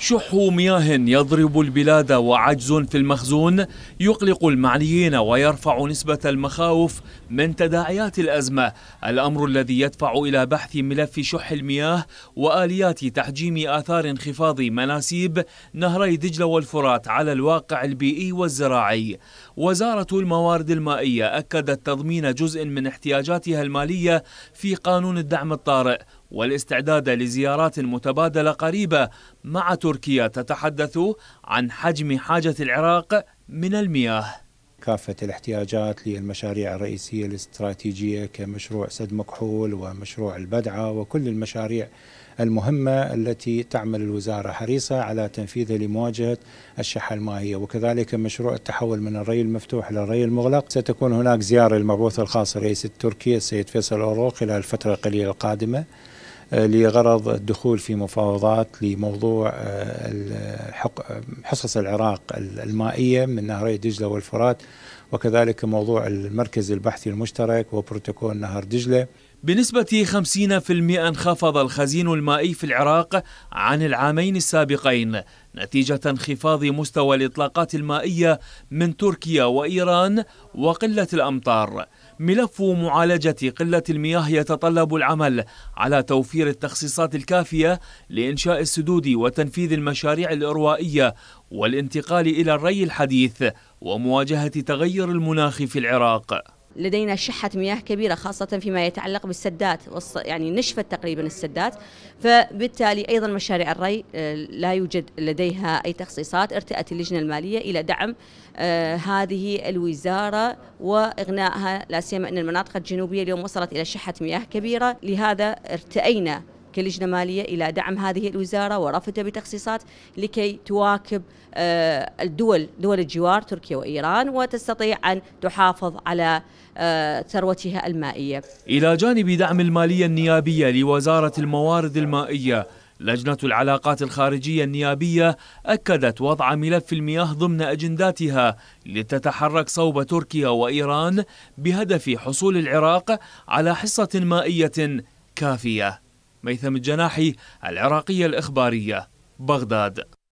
شح مياه يضرب البلاد وعجز في المخزون يقلق المعنيين ويرفع نسبة المخاوف من تداعيات الأزمة الأمر الذي يدفع إلى بحث ملف شح المياه وآليات تحجيم آثار انخفاض مناسيب نهري دجلة والفرات على الواقع البيئي والزراعي وزارة الموارد المائية أكدت تضمين جزء من احتياجاتها المالية في قانون الدعم الطارئ والاستعداد لزيارات متبادلة قريبة مع تركيا تتحدث عن حجم حاجة العراق من المياه كافة الاحتياجات للمشاريع الرئيسية الاستراتيجية كمشروع سد مكحول ومشروع البدعة وكل المشاريع المهمة التي تعمل الوزارة حريصة على تنفيذها لمواجهة الشحة المائية وكذلك مشروع التحول من الري المفتوح إلى الري المغلق ستكون هناك زيارة للمبعوث الخاص الرئيس التركي السيد فيصل أورو خلال الفترة القليلة القادمة لغرض الدخول في مفاوضات لموضوع آه، حصص العراق المائية من نهري دجلة والفرات وكذلك موضوع المركز البحثي المشترك وبروتوكول نهر دجلة بنسبة 50% انخفض الخزين المائي في العراق عن العامين السابقين نتيجة انخفاض مستوى الإطلاقات المائية من تركيا وإيران وقلة الأمطار ملف معالجة قلة المياه يتطلب العمل على توفير التخصيصات الكافية لإنشاء السدود وتنفيذ المشاريع الإروائية والانتقال إلى الري الحديث ومواجهة تغير المناخ في العراق لدينا شحة مياه كبيرة خاصة فيما يتعلق بالسدات يعني نشفت تقريبا السدات فبالتالي أيضا مشاريع الري آه، لا يوجد لديها أي تخصيصات ارتأت اللجنة المالية إلى دعم آه، هذه الوزارة وإغنائها لا سيما أن المناطق الجنوبية اليوم وصلت إلى شحة مياه كبيرة لهذا ارتأينا كلجنة مالية إلى دعم هذه الوزارة ورفضها بتخصيصات لكي تواكب آه، الدول دول الجوار تركيا وإيران وتستطيع أن تحافظ على آه، ثروتها المائية إلى جانب دعم المالية النيابية لوزارة الموارد المائية لجنة العلاقات الخارجية النيابية أكدت وضع ملف المياه ضمن أجنداتها لتتحرك صوب تركيا وإيران بهدف حصول العراق على حصة مائية كافية ميثم الجناحي العراقية الإخبارية بغداد